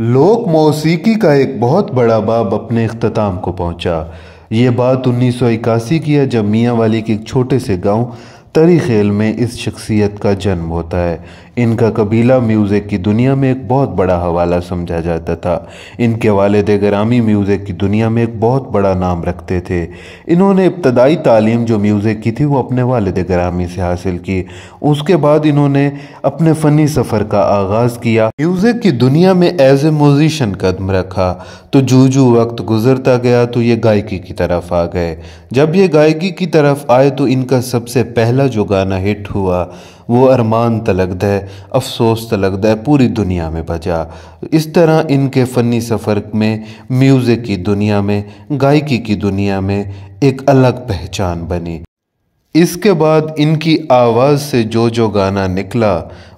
लोक मौसीकी का एक बहुत बड़ा बाब अपने अख्ताम को पहुंचा ये बात उन्नीस सौ इक्यासी की है जब मियाँ वाली के एक छोटे से गांव तरीखेल में इस शख्सियत का जन्म होता है इनका कबीला म्यूज़िक की दुनिया में एक बहुत बड़ा हवाला समझा जाता था इनके वालद ग्रामी म्यूज़िक की दुनिया में एक बहुत बड़ा नाम रखते थे इन्होंने इब्तदाई तालीम जो म्यूज़िक की थी वो अपने वालद ग्रामी से हासिल की उसके बाद इन्होंने अपने फ़नी सफ़र का आगाज़ किया म्यूज़िक की दुनिया में एज ए म्यूज़िशन कदम रखा तो जू जू वक्त गुजरता गया तो ये गायकी की तरफ आ गए जब ये गायकी की तरफ आए तो इनका सबसे पहला जो गाना हिट हुआ वो अरमान तलगद है अफसोस तलगद है पूरी दुनिया में बजा इस तरह इनके फ़नी सफ़र में म्यूज़िक की दुनिया में गायकी की दुनिया में एक अलग पहचान बनी इसके बाद इनकी आवाज़ से जो जो गाना निकला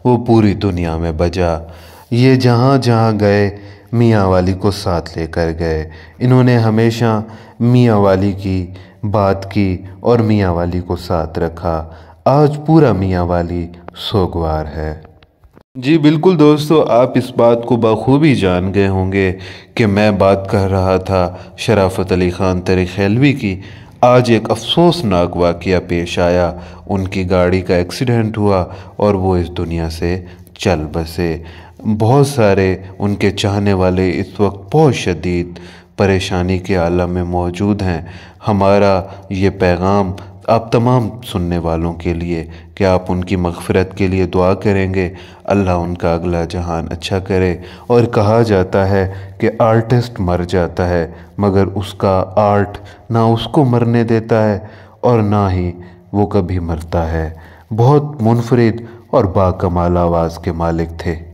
वो पूरी दुनिया में बजा ये जहाँ जहाँ गए मियाँ वाली को साथ लेकर गए इन्होंने हमेशा मियाँ वाली की बात की और मियाँ वाली को साथ रखा आज पूरा मियाँ वाली सोगवार है जी बिल्कुल दोस्तों आप इस बात को बखूबी जान गए होंगे कि मैं बात कर रहा था शराफत अली ख़ान तरीखैलवी की आज एक अफसोसनाक वाक़ पेश आया उनकी गाड़ी का एक्सीडेंट हुआ और वो इस दुनिया से चल बसे बहुत सारे उनके चाहने वाले इस वक्त बहुत शदीद परेशानी के आलम में मौजूद हैं हमारा ये पैगाम आप तमाम सुनने वालों के लिए कि आप उनकी मगफ़रत के लिए दुआ करेंगे अल्लाह उनका अगला जहान अच्छा करे और कहा जाता है कि आर्टिस्ट मर जाता है मगर उसका आर्ट ना उसको मरने देता है और ना ही वो कभी मरता है बहुत मुनफरद और बाकमाल आवाज़ के मालिक थे